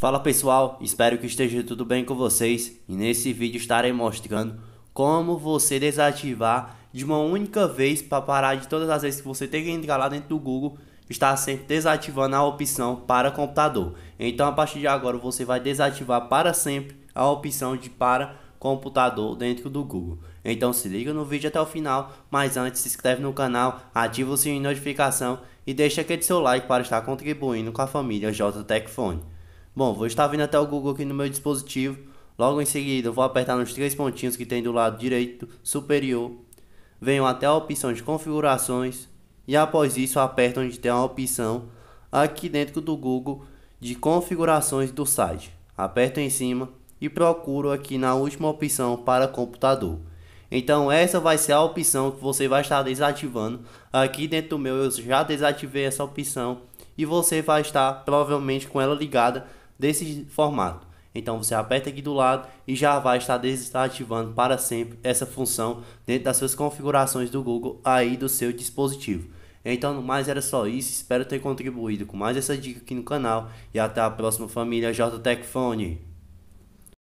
Fala pessoal, espero que esteja tudo bem com vocês e nesse vídeo estarei mostrando como você desativar de uma única vez para parar de todas as vezes que você tem que entrar lá dentro do Google está sempre desativando a opção para computador. Então a partir de agora você vai desativar para sempre a opção de para computador dentro do Google. Então se liga no vídeo até o final, mas antes se inscreve no canal, ativa o sininho de notificação e deixa aquele seu like para estar contribuindo com a família JTech Phone. Bom, vou estar vindo até o Google aqui no meu dispositivo. Logo em seguida, vou apertar nos três pontinhos que tem do lado direito superior. Venho até a opção de configurações e após isso aperto onde tem a opção aqui dentro do Google de configurações do site. Aperto em cima e procuro aqui na última opção para computador. Então essa vai ser a opção que você vai estar desativando. Aqui dentro do meu eu já desativei essa opção e você vai estar provavelmente com ela ligada desse formato. Então você aperta aqui do lado e já vai estar desativando para sempre essa função dentro das suas configurações do Google aí do seu dispositivo. Então no mais era só isso, espero ter contribuído com mais essa dica aqui no canal e até a próxima família JTechFone. Phone.